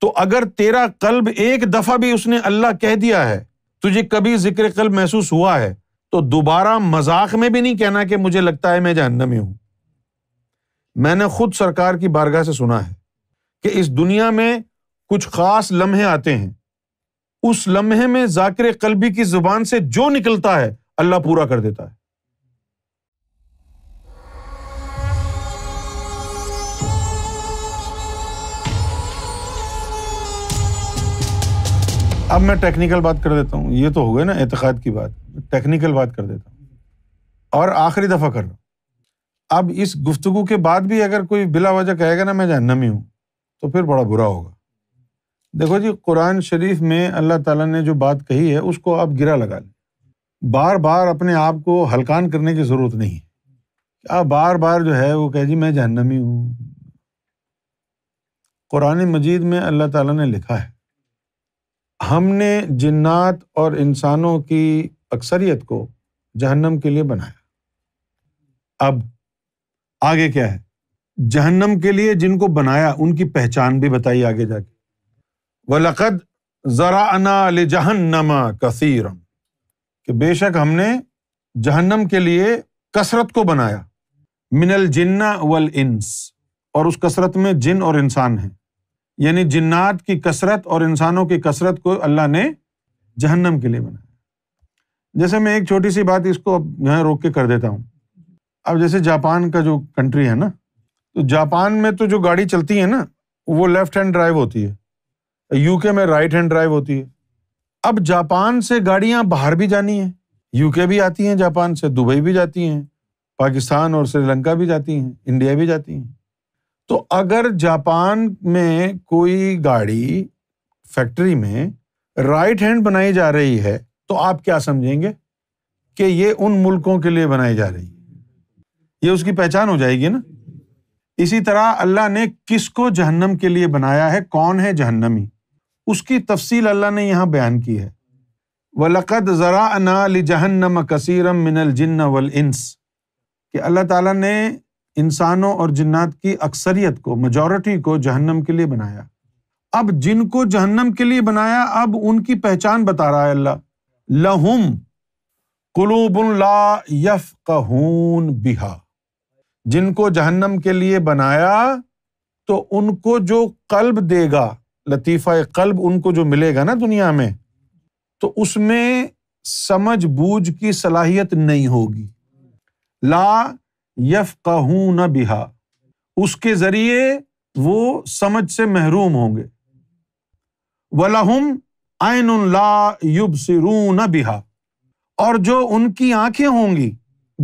तो अगर तेरा कल्ब एक दफा भी उसने अल्लाह कह दिया है तुझे कभी जिक्र कल्ब महसूस हुआ है तो दोबारा मजाक में भी नहीं कहना कि मुझे लगता है मैं जहन्नम में हूं मैंने खुद सरकार की बारगाह से सुना है कि इस दुनिया में कुछ खास लम्हे आते हैं उस लम्हे में जाकिर कल्बी की जुबान से जो निकलता है अल्लाह पूरा कर देता है अब मैं टेक्निकल बात कर देता हूँ ये तो हो गए ना एतकाद की बात टेक्निकल बात कर देता हूँ और आखिरी दफ़ा कर रहा अब इस गुफ्तगु के बाद भी अगर कोई बिला वजह कहेगा ना मैं जहन्नमी हूँ तो फिर बड़ा बुरा होगा देखो जी कुरान शरीफ में अल्लाह ताला ने जो बात कही है उसको आप गिरा लगा लें बार बार अपने आप को हलकान करने की ज़रूरत नहीं है आप बार बार जो है वो कह जी मैं जहन्नमी हूँ कुरान मजीद में अल्लाह ताला ने लिखा है हमने जिन्नात और इंसानों की अक्सरियत को जहन्नम के लिए बनाया अब आगे क्या है जहन्नम के लिए जिनको बनाया उनकी पहचान भी बताई आगे जाके वलकद ज़रा अना जहन्नमा कसीरम कि बेशक हमने जहन्नम के लिए कसरत को बनाया मिनल जिन्ना वल इंस और उस कसरत में जिन और इंसान हैं यानी जिन्नात की कसरत और इंसानों की कसरत को अल्लाह ने जहन्नम के लिए बनाया जैसे मैं एक छोटी सी बात इसको अब यहाँ रोक के कर देता हूँ अब जैसे जापान का जो कंट्री है ना तो जापान में तो जो गाड़ी चलती है ना वो लेफ्ट हैंड ड्राइव होती है यूके में राइट हैंड ड्राइव होती है अब जापान से गाड़ियाँ बाहर भी जानी है यूके भी आती हैं जापान से दुबई भी जाती हैं पाकिस्तान और श्रीलंका भी जाती हैं इंडिया भी जाती हैं तो अगर जापान में कोई गाड़ी फैक्ट्री में राइट हैंड बनाई जा रही है तो आप क्या समझेंगे कि ये उन मुल्कों के लिए बनाई जा रही है ये उसकी पहचान हो जाएगी ना इसी तरह अल्लाह ने किसको जहन्नम के लिए बनाया है कौन है जहन्नमी उसकी तफसील अल्लाह ने यहाँ बयान की है वलकद ज़रा जहन्नम कसीरम मिनल जिन्न वल इंस कि अल्लाह ताला ने इंसानों और जिन्नात की अक्सरियत को मेजॉरिटी को जहन्नम के लिए बनाया अब जिनको जहन्नम के लिए बनाया अब उनकी पहचान बता रहा है अल्लाह लहुम कुलूबुल्ला यफ़ून बिहा जिनको जहन्नम के लिए बनाया तो उनको जो कल्ब देगा लतीफ़ा कल्ब उनको जो मिलेगा ना दुनिया में तो उसमें समझ बूझ की सलाहियत नहीं होगी ला यफ कहूँ न बिहा उसके ज़रिए वो समझ से महरूम होंगे वलहुम आयन ला युब सिरू न बिहा और जो उनकी आंखें होंगी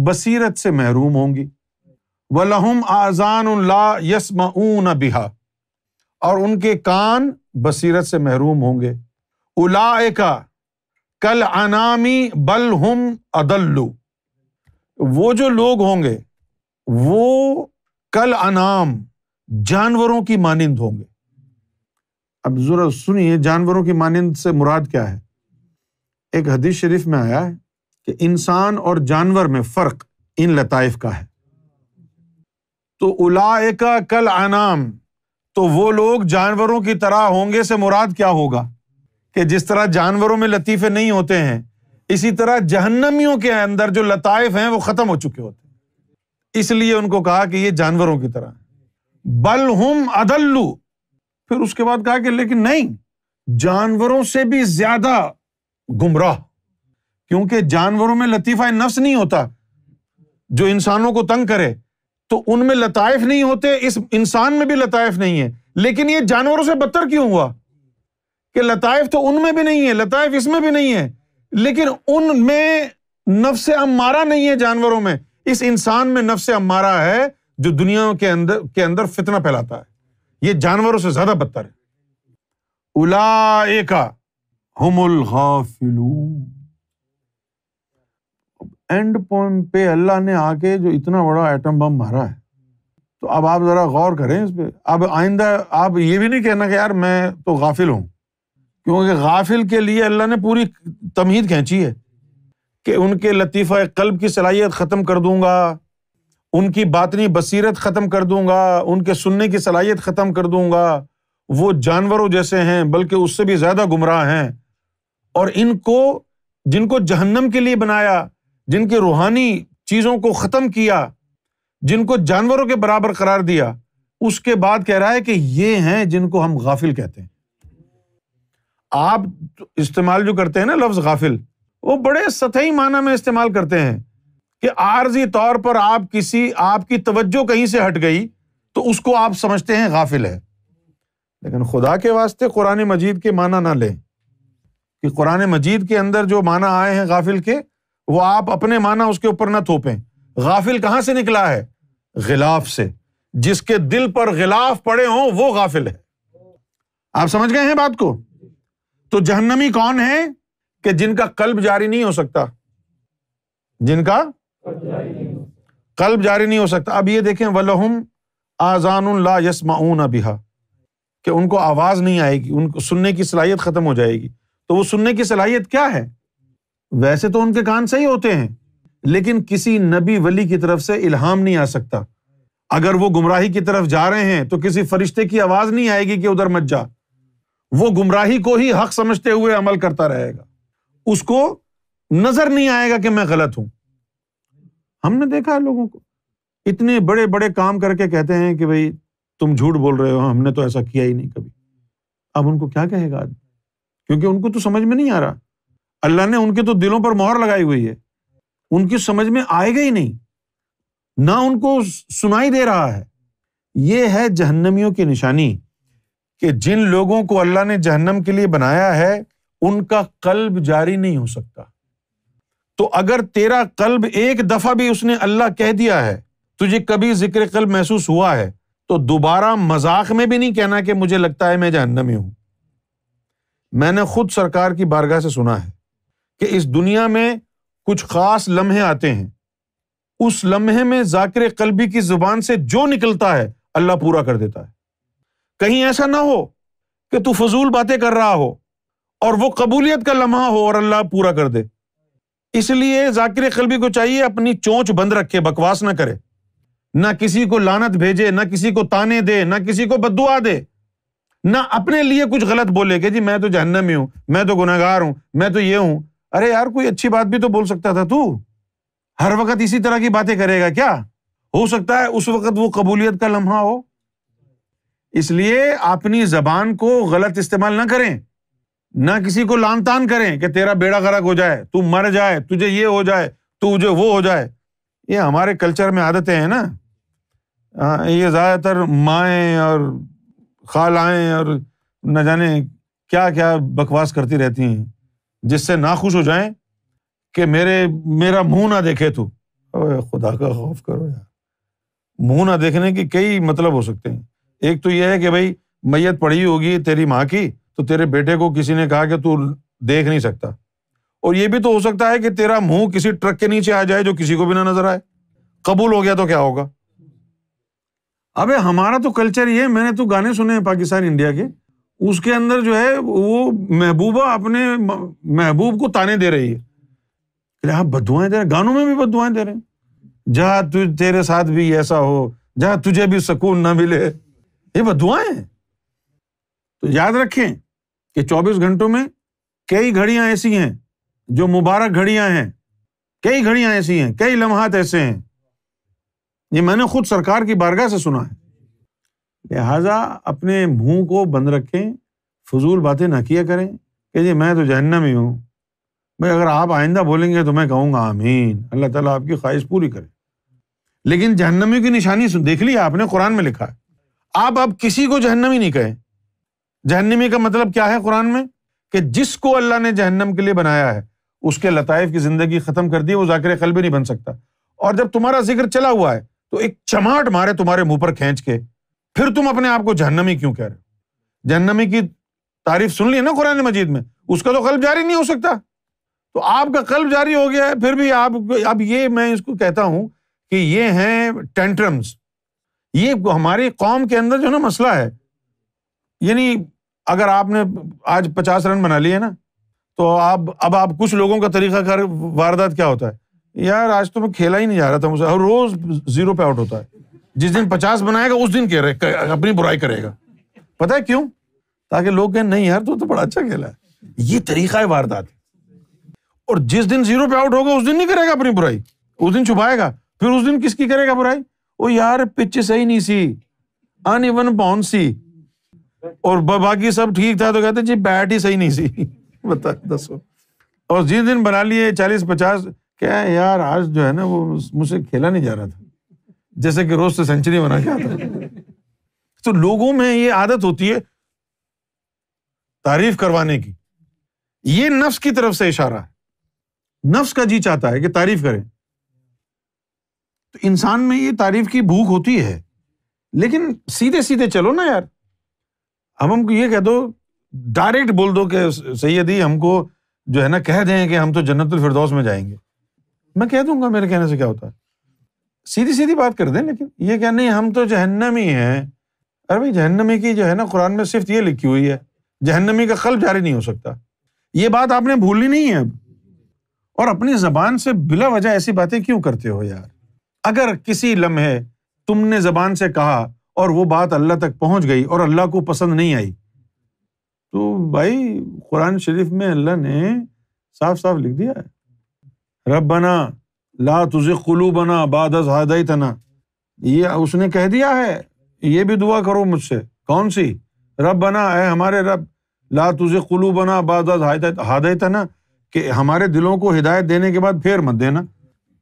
बसीरत से महरूम होंगी वलहुम आजान ला यसमऊ न बिहा और उनके कान बसीरत से महरूम होंगे उलाएका कल अनामी बल हम अदल्लू वो जो लोग होंगे वो कल अनाम जानवरों की मानंद होंगे अब जरा सुनिए जानवरों की मानंद से मुराद क्या है एक हदीस शरीफ में आया है कि इंसान और जानवर में फ़र्क इन लताइफ का है तो उलाए का कल अनाम तो वो लोग जानवरों की तरह होंगे से मुराद क्या होगा कि जिस तरह जानवरों में लतीफ़े नहीं होते हैं इसी तरह जहन्नमियों के अंदर जो लताइफ हैं वो ख़त्म हो चुके होते इसलिए उनको कहा कि ये जानवरों की तरह बल हम अदल्लू फिर उसके बाद कहा कि लेकिन नहीं जानवरों से भी ज्यादा गुमराह क्योंकि जानवरों में लतीफा नफ्स नहीं होता जो इंसानों को तंग करे तो उनमें लताइफ नहीं होते इस इंसान में भी लताइफ नहीं है लेकिन ये जानवरों से बदतर क्यों हुआ कि लताइफ तो उनमें भी नहीं है लताइफ इसमें भी नहीं है लेकिन उनमें नफ्स मारा नहीं है जानवरों में इस इंसान में नफ्स अम्मारा है जो दुनिया के अंदर के अंदर फितना फैलाता है ये जानवरों से ज्यादा बदतर है उलाएका हमुल एंड पॉइंट पे अल्लाह ने आके जो इतना बड़ा एटम बम मारा है तो अब आप ज़रा गौर करें इस पर अब आइंदा आप ये भी नहीं कहना कि यार मैं तो गाफिल हूँ क्योंकि गाफिल के लिए अल्लाह ने पूरी तमहीद खींची है कि उनके लतीफ़ा कल्ब की सलाहियत ख़त्म कर दूंगा उनकी बातनी बसीरत ख़त्म कर दूंगा उनके सुनने की सलाहियत ख़त्म कर दूंगा वो जानवरों जैसे हैं बल्कि उससे भी ज़्यादा गुमराह हैं और इनको जिनको जहन्नम के लिए बनाया जिनके रूहानी चीज़ों को ख़त्म किया जिनको जानवरों के बराबर करार दिया उसके बाद कह रहा है कि ये हैं जिनको हम गाफिल कहते हैं आप इस्तेमाल जो करते हैं ना लफ्ज़ गाफिल वो बड़े सतही माना में इस्तेमाल करते हैं कि आर्जी तौर पर आप किसी आपकी तवज्जो कहीं से हट गई तो उसको आप समझते हैं गाफिल है लेकिन खुदा के वास्ते कुरान मजीद के माना ना लें कि कुरान मजीद के अंदर जो माना आए हैं गाफिल के वो आप अपने माना उसके ऊपर ना थोपें गाफिल कहां से निकला है गिलाफ से जिसके दिल पर गिलाफ पड़े हों वो गाफिल है आप समझ गए हैं बात को तो जहन्नमी कौन है कि जिनका कल्ब जारी नहीं हो सकता जिनका कल्ब जारी नहीं हो सकता अब ये देखें वलहुम आजान ला यसमाऊन अबिहा कि उनको आवाज़ नहीं आएगी उनको सुनने की सलाहियत ख़त्म हो जाएगी तो वो सुनने की सलाहियत क्या है वैसे तो उनके कान सही होते हैं लेकिन किसी नबी वली की तरफ से इल्हाम नहीं आ सकता अगर वो गुमराही की तरफ जा रहे हैं तो किसी फरिश्ते की आवाज़ नहीं आएगी कि उधर मत जा वो गुमराही को ही हक समझते हुए अमल करता रहेगा उसको नजर नहीं आएगा कि मैं गलत हूं हमने देखा है लोगों को इतने बड़े बड़े काम करके कहते हैं कि भाई तुम झूठ बोल रहे हो हमने तो ऐसा किया ही नहीं कभी अब उनको क्या कहेगा आदमी क्योंकि उनको तो समझ में नहीं आ रहा अल्लाह ने उनके तो दिलों पर मोहर लगाई हुई है उनकी समझ में आएगा ही नहीं ना उनको सुनाई दे रहा है ये है जहन्नमियों की निशानी कि जिन लोगों को अल्लाह ने जहन्नम के लिए बनाया है उनका कल्ब जारी नहीं हो सकता तो अगर तेरा कल्ब एक दफा भी उसने अल्लाह कह दिया है तुझे कभी जिक्र कल्ब महसूस हुआ है तो दोबारा मजाक में भी नहीं कहना कि मुझे लगता है मैं जहन्नम में हूं मैंने खुद सरकार की बारगाह से सुना है कि इस दुनिया में कुछ खास लम्हे आते हैं उस लम्हे में जाकिर कल्बी की जुबान से जो निकलता है अल्लाह पूरा कर देता है कहीं ऐसा ना हो कि तू फजूल बातें कर रहा हो और वो कबूलियत का लम्हा हो और अल्लाह पूरा कर दे इसलिए जाकिर कलबी को चाहिए अपनी चोंच बंद रखे बकवास ना करे ना किसी को लानत भेजे ना किसी को ताने दे ना किसी को बदुआ दे ना अपने लिए कुछ गलत बोले कि जी मैं तो जहन्नम ही हूं मैं तो गुनागार हूं मैं तो ये हूं अरे यार कोई अच्छी बात भी तो बोल सकता था तू हर वक्त इसी तरह की बातें करेगा क्या हो सकता है उस वक्त वो कबूलियत का लम्हा हो इसलिए अपनी जबान को गलत इस्तेमाल ना करें ना किसी को लान तान करें कि तेरा बेड़ा गर्क हो जाए तू मर जाए तुझे ये हो जाए तुझे वो हो जाए ये हमारे कल्चर में आदतें हैं ना ये ज़्यादातर माएँ और खालाएँ और न जाने क्या क्या बकवास करती रहती हैं जिससे ना खुश हो जाए कि मेरे मेरा मुंह ना देखे तू खुदा का खौफ करो यार मुंह ना देखने के कई मतलब हो सकते हैं एक तो यह है कि भाई मैयत पड़ी होगी तेरी माँ की तो तेरे बेटे को किसी ने कहा कि तू देख नहीं सकता और ये भी तो हो सकता है कि तेरा मुंह किसी ट्रक के नीचे आ जाए जो किसी को भी ना नजर आए कबूल हो गया तो क्या होगा अबे हमारा तो कल्चर ये मैंने तो गाने सुने हैं पाकिस्तान इंडिया के उसके अंदर जो है वो महबूबा अपने महबूब को ताने दे रही है आप बदुआएं दे रहे हाँ, गानों में भी बदुआएं दे रहे हैं जहाँ तुझ तेरे साथ भी ऐसा हो जहाँ तुझे भी सुकून ना मिले ये बदुआएं हैं तो याद रखें कि 24 घंटों में कई घड़ियां ऐसी हैं जो मुबारक घड़ियां हैं कई घड़ियां ऐसी हैं कई लम्हात ऐसे हैं ये मैंने खुद सरकार की बारगाह से सुना है लिहाजा अपने मुंह को बंद रखें फजूल बातें ना किया करें कि जी मैं तो जहन्नम ही हूँ भाई अगर आप आइंदा बोलेंगे तो मैं कहूंगा आमीन अल्लाह ताला आपकी ख्वाहिश पूरी करे लेकिन जहन्नमी की निशानी देख ली आपने कुरान में लिखा है आप अब किसी को जहन्नमी नहीं कहें जहन्नमी का मतलब क्या है कुरान में कि जिसको अल्लाह ने जहन्नम के लिए बनाया है उसके लताइफ की जिंदगी खत्म कर दी वो जाकिर कल्बी नहीं बन सकता और जब तुम्हारा जिक्र चला हुआ है तो एक चमाट मारे तुम्हारे मुंह पर खींच के फिर तुम अपने आप को जहन्नमी क्यों कह रहे हो जहन्नमी की तारीफ सुन ली ना कुरान मजीद में उसका तो कल्ब जारी नहीं हो सकता तो आपका कल्ब जारी हो गया है फिर भी आप अब ये मैं इसको कहता हूं कि ये हैं टेंट्रम्स ये हमारी कौम के अंदर जो ना मसला है यानी अगर आपने आज पचास रन बना लिए ना तो आप अब आप कुछ लोगों का तरीका कर वारदात क्या होता है यार आज तो मैं खेला ही नहीं जा रहा था मुझसे हर रोज जीरो पे आउट होता है जिस दिन पचास बनाएगा उस दिन कह अपनी बुराई करेगा पता है क्यों ताकि लोग कहें नहीं यार तू तो, तो बड़ा अच्छा खेला है ये तरीका है वारदात और जिस दिन जीरो पे आउट होगा उस दिन नहीं करेगा अपनी बुराई उस दिन छुपाएगा फिर उस दिन किसकी करेगा बुराई वो यार पिच सही नहीं सी अन इवन बाउंड सी और बाकी सब ठीक था तो कहते जी बैट ही सही नहीं सी बता दसो और जिस दिन बना लिए चालीस पचास क्या यार आज जो है ना वो मुझसे खेला नहीं जा रहा था जैसे कि रोज से सेंचुरी बना के आता तो लोगों में ये आदत होती है तारीफ करवाने की ये नफ्स की तरफ से इशारा है नफ्स का जी चाहता है कि तारीफ करें तो इंसान में ये तारीफ की भूख होती है लेकिन सीधे सीधे चलो ना यार अब हमको ये कह दो डायरेक्ट बोल दो कि सैयदी हमको जो है ना कह दें कि हम तो जन्नत फिरदौस में जाएंगे मैं कह दूंगा मेरे कहने से क्या होता है सीधी सीधी बात कर दें लेकिन ये क्या नहीं हम तो जहन्नम ही हैं अरे भाई जहन्नमी की जो है ना कुरान में सिर्फ ये लिखी हुई है जहन्नमी का कल्ब जारी नहीं हो सकता ये बात आपने भूलनी नहीं है अब और अपनी जबान से बिला वजह ऐसी बातें क्यों करते हो यार अगर किसी लम्हे तुमने जबान से कहा और वो बात अल्लाह तक पहुँच गई और अल्लाह को पसंद नहीं आई तो भाई कुरान शरीफ में अल्लाह ने साफ साफ लिख दिया है रब बना ला तुझे कुलू बना बादज हादई तना ये उसने कह दिया है ये भी दुआ करो मुझसे कौन सी रब बना है हमारे रब ला तुझे कुलू बना बादज हादई तना कि हमारे दिलों को हिदायत देने के बाद फेर मत देना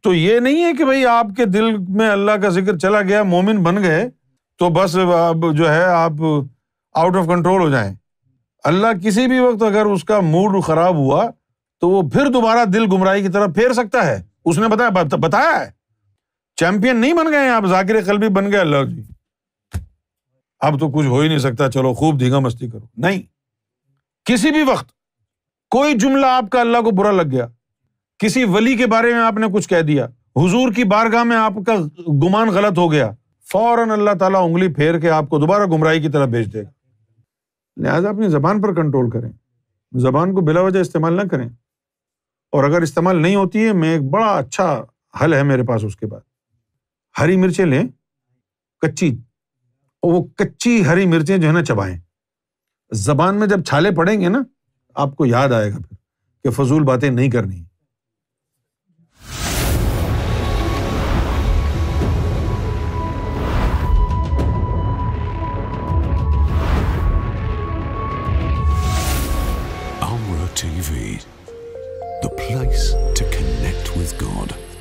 तो ये नहीं है कि भाई आपके दिल में अल्लाह का जिक्र चला गया मोमिन बन गए तो बस अब जो है आप आउट ऑफ कंट्रोल हो जाएं अल्लाह किसी भी वक्त अगर उसका मूड खराब हुआ तो वो फिर दोबारा दिल गुमराही की तरफ फेर सकता है उसने बताया बत, बताया है चैंपियन नहीं बन गए आप जाकिर कलबी बन गए अल्लाह जी अब तो कुछ हो ही नहीं सकता चलो खूब धीगा मस्ती करो नहीं किसी भी वक्त कोई जुमला आपका अल्लाह को बुरा लग गया किसी वली के बारे में आपने कुछ कह दिया हुजूर की बारगाह में आपका गुमान गलत हो गया फौरन अल्लाह ताला उंगली फेर के आपको दोबारा गुमराही की तरफ भेज देगा लिहाजा अपनी ज़बान पर कंट्रोल करें ज़बान को बिला वजह इस्तेमाल ना करें और अगर इस्तेमाल नहीं होती है मैं एक बड़ा अच्छा हल है मेरे पास उसके बाद हरी मिर्चें लें कच्ची और वो कच्ची हरी मिर्चें जो है ना चबाएं ज़बान में जब छाले पड़ेंगे ना आपको याद आएगा फिर कि फजूल बातें नहीं करनी God.